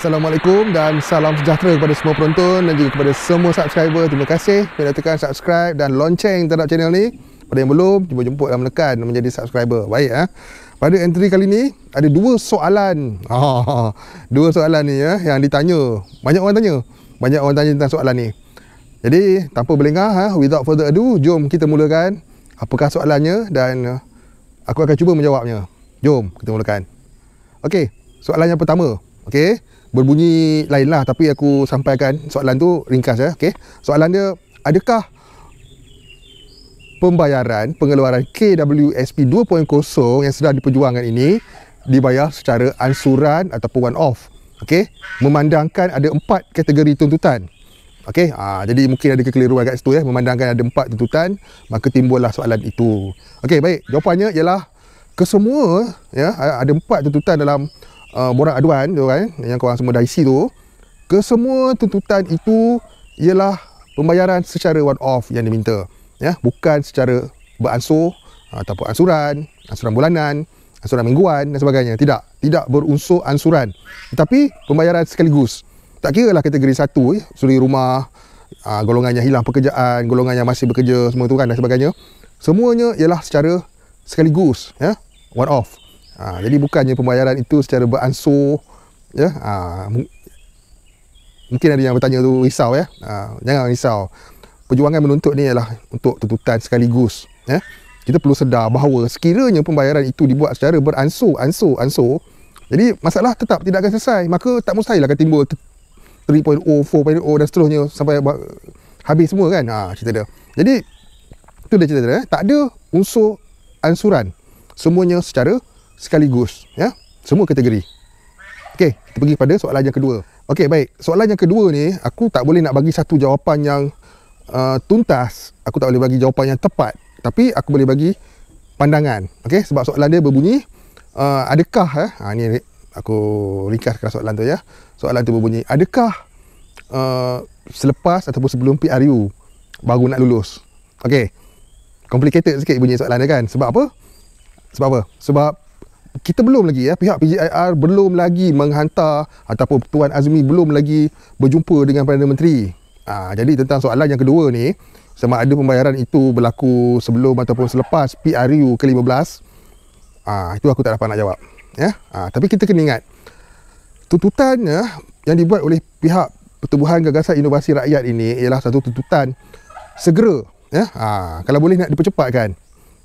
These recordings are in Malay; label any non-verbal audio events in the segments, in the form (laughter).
Assalamualaikum dan salam sejahtera kepada semua penonton dan juga kepada semua subscriber. Terima kasih kerana tekan subscribe dan lonceng terhadap channel ni. Pada yang belum, cuba jemput dan menekan menjadi subscriber. Baik eh. Pada entry kali ni ada dua soalan. (laughs) Ah, dua soalan ni ya eh, yang ditanya. Banyak orang tanya. Banyak orang tanya tentang soalan ni. Jadi, tanpa berlengah eh, without further ado, jom kita mulakan apakah soalannya dan ah, aku akan cuba menjawabnya. Jom kita mulakan. Okey, soalan yang pertama. Okey berbunyi lain lah tapi aku sampaikan soalan tu ringkas ya okay. soalan dia adakah pembayaran pengeluaran KWSP 2.0 yang sedang diperjuangkan ini dibayar secara ansuran ataupun one off okay. memandangkan ada empat kategori tuntutan Okey, ha, jadi mungkin ada kekeliruan kat situ ya. Memandangkan ada empat tuntutan, maka timbullah soalan itu. Okey, baik. Jawapannya ialah kesemua ya ada empat tuntutan dalam uh, ah, borang aduan tu kan yang korang semua dah isi tu kesemua tuntutan itu ialah pembayaran secara one off yang diminta ya bukan secara beransur ataupun ansuran ansuran bulanan ansuran mingguan dan sebagainya tidak tidak berunsur ansuran tetapi pembayaran sekaligus tak kira lah kategori satu ya, suri rumah aa, ah, golongan yang hilang pekerjaan golongan yang masih bekerja semua tu kan dan sebagainya semuanya ialah secara sekaligus ya one off Ha, jadi bukannya pembayaran itu secara beransur ya. Ha, mungkin ada yang bertanya tu risau ya. Ha, jangan risau. Perjuangan menuntut ni ialah untuk tuntutan sekaligus ya. Kita perlu sedar bahawa sekiranya pembayaran itu dibuat secara beransur, ansur, ansur, jadi masalah tetap tidak akan selesai. Maka tak mustahil akan timbul 3.0, 4.0 dan seterusnya sampai habis semua kan. Ha, cerita dia. Jadi itu dia cerita dia. Eh. Tak ada unsur ansuran. Semuanya secara sekaligus ya semua kategori okey kita pergi pada soalan yang kedua okey baik soalan yang kedua ni aku tak boleh nak bagi satu jawapan yang uh, tuntas aku tak boleh bagi jawapan yang tepat tapi aku boleh bagi pandangan okey sebab soalan dia berbunyi uh, adakah eh ha ni aku ringkaskan soalan tu ya soalan tu berbunyi adakah uh, selepas ataupun sebelum PRU baru nak lulus okey complicated sikit bunyi soalan dia kan sebab apa sebab apa sebab kita belum lagi ya pihak PGIR belum lagi menghantar ataupun Tuan Azmi belum lagi berjumpa dengan Perdana Menteri. Ha, jadi tentang soalan yang kedua ni sama ada pembayaran itu berlaku sebelum ataupun selepas PRU ke-15 ha, itu aku tak dapat nak jawab. Ya? Ha, tapi kita kena ingat tuntutannya eh, yang dibuat oleh pihak Pertubuhan Gagasan Inovasi Rakyat ini ialah satu tuntutan segera ya? ha, kalau boleh nak dipercepatkan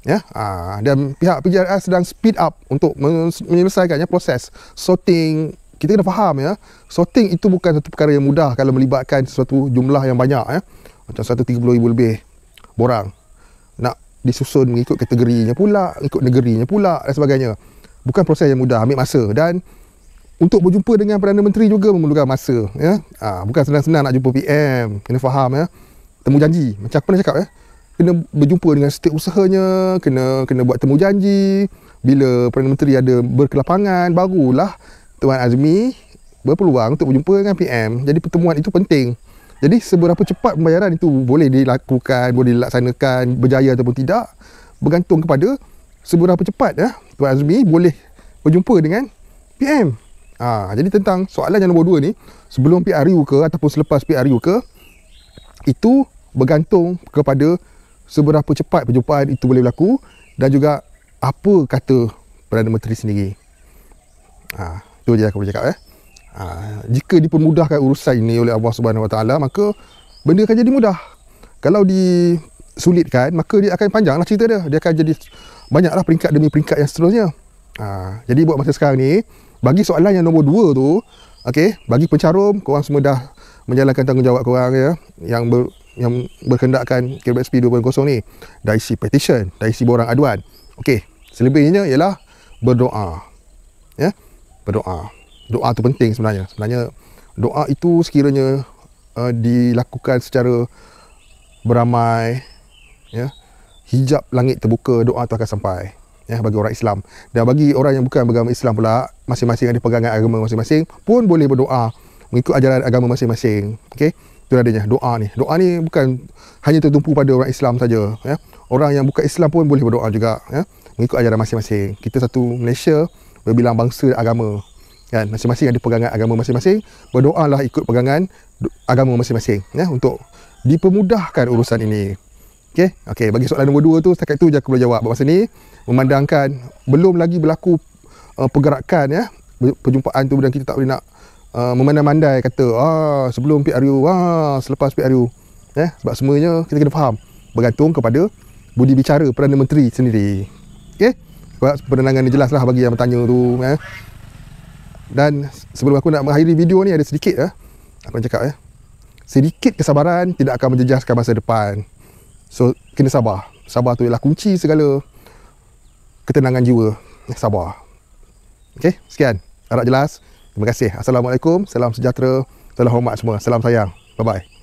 ya ha, dan pihak PJRS sedang speed up untuk menyelesaikannya proses sorting kita kena faham ya sorting itu bukan satu perkara yang mudah kalau melibatkan sesuatu jumlah yang banyak ya macam 130,000 lebih borang nak disusun mengikut kategorinya pula ikut negerinya pula dan sebagainya bukan proses yang mudah ambil masa dan untuk berjumpa dengan Perdana Menteri juga memerlukan masa ya ha, bukan senang-senang nak jumpa PM kena faham ya temu janji macam aku pernah cakap ya kena berjumpa dengan setiap usahanya, kena kena buat temu janji. Bila Perdana Menteri ada berkelapangan, barulah Tuan Azmi berpeluang untuk berjumpa dengan PM. Jadi pertemuan itu penting. Jadi seberapa cepat pembayaran itu boleh dilakukan, boleh dilaksanakan, berjaya ataupun tidak, bergantung kepada seberapa cepat ya, Tuan Azmi boleh berjumpa dengan PM. Ha, jadi tentang soalan yang nombor dua ni, sebelum PRU ke ataupun selepas PRU ke, itu bergantung kepada seberapa cepat perjumpaan itu boleh berlaku dan juga apa kata Perdana Menteri sendiri. Ha, itu je aku boleh cakap eh. Ha, jika dipermudahkan urusan ini oleh Allah Subhanahu Wa Taala maka benda akan jadi mudah. Kalau disulitkan maka dia akan panjang. panjanglah cerita dia. Dia akan jadi banyaklah peringkat demi peringkat yang seterusnya. Ha, jadi buat masa sekarang ni bagi soalan yang nombor 2 tu okay? bagi pencarum korang semua dah menjalankan tanggungjawab korang ya yang ber, yang berkendakkan KBSP 2.0 ni dah isi petition dah isi borang aduan Okey, selebihnya ialah berdoa ya berdoa doa tu penting sebenarnya sebenarnya doa itu sekiranya uh, dilakukan secara beramai ya hijab langit terbuka doa tu akan sampai ya bagi orang Islam dan bagi orang yang bukan beragama Islam pula masing-masing ada pegangan agama masing-masing pun boleh berdoa mengikut ajaran agama masing-masing okey itu adanya doa ni. Doa ni bukan hanya tertumpu pada orang Islam saja, ya. Orang yang bukan Islam pun boleh berdoa juga, ya. Mengikut ajaran masing-masing. Kita satu Malaysia berbilang bangsa dan agama. Kan? Masing-masing ada pegangan agama masing-masing. Berdoalah ikut pegangan agama masing-masing, ya, untuk dipermudahkan urusan ini. Okey, okey. Bagi soalan nombor dua tu, setakat itu je aku boleh jawab. Bahasa ni, memandangkan belum lagi berlaku uh, pergerakan, ya, perjumpaan tu dan kita tak boleh nak uh, memandai-mandai kata ah sebelum PRU ah selepas PRU eh sebab semuanya kita kena faham bergantung kepada budi bicara Perdana Menteri sendiri okey sebab penerangan ni jelaslah bagi yang bertanya tu eh dan sebelum aku nak mengakhiri video ni ada sedikit eh apa cakap eh sedikit kesabaran tidak akan menjejaskan masa depan so kena sabar sabar tu ialah kunci segala ketenangan jiwa eh, sabar okey sekian arah jelas Terima kasih. Assalamualaikum. Salam sejahtera. Salam hormat semua. Salam sayang. Bye-bye.